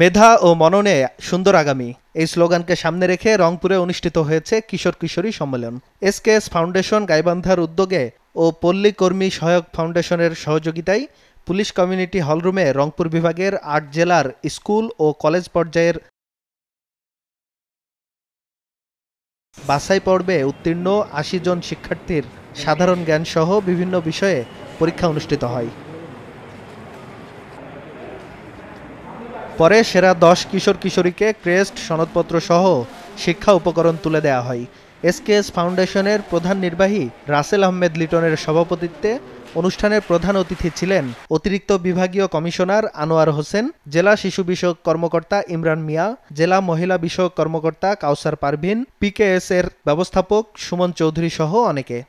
মেধা ও মননে সুন্দর আগামী এই স্লোগানকে সামনে রেখে রংপুরে অনুষ্ঠিত হয়েছে কিশোর কিশোরী সম্মেলন এস ফাউন্ডেশন গাইবান্ধার উদ্যোগে ও পল্লী কর্মী সহায়ক ফাউন্ডেশনের সহযোগিতায় পুলিশ কমিউনিটি হলরুমে রংপুর বিভাগের আট জেলার স্কুল ও কলেজ পর্যায়ের বাছাই পর্বে উত্তীর্ণ আশি জন শিক্ষার্থীর সাধারণ জ্ঞানসহ বিভিন্ন বিষয়ে পরীক্ষা অনুষ্ঠিত হয় পরে সেরা দশ কিশোর কিশোরীকে ক্রেস্ট সনদপত্র সহ শিক্ষা উপকরণ তুলে দেয়া হয় এসকেএস ফাউন্ডেশনের প্রধান নির্বাহী রাসেল আহমেদ লিটনের সভাপতিত্বে অনুষ্ঠানের প্রধান অতিথি ছিলেন অতিরিক্ত বিভাগীয় কমিশনার আনোয়ার হোসেন জেলা শিশু বিষয়ক কর্মকর্তা ইমরান মিয়া জেলা মহিলা বিষয়ক কর্মকর্তা কাউসার পারভিন পিকেএস এর ব্যবস্থাপক সুমন চৌধুরী সহ অনেকে